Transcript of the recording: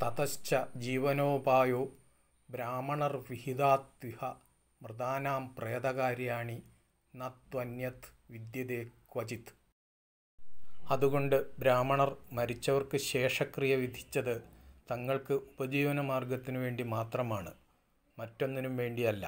തതശ്ച ജീവനോപായോ ബ്രാഹ്മണർ വിഹിതാത്വിഹ മൃതാനാം പ്രേതകാര്യാണി നത്വന്യത് വിദ്യതേ ക്വചിത് അതുകൊണ്ട് ബ്രാഹ്മണർ മരിച്ചവർക്ക് ശേഷക്രിയ വിധിച്ചത് തങ്ങൾക്ക് ഉപജീവനമാർഗത്തിനു വേണ്ടി മാത്രമാണ് മറ്റൊന്നിനും വേണ്ടിയല്ല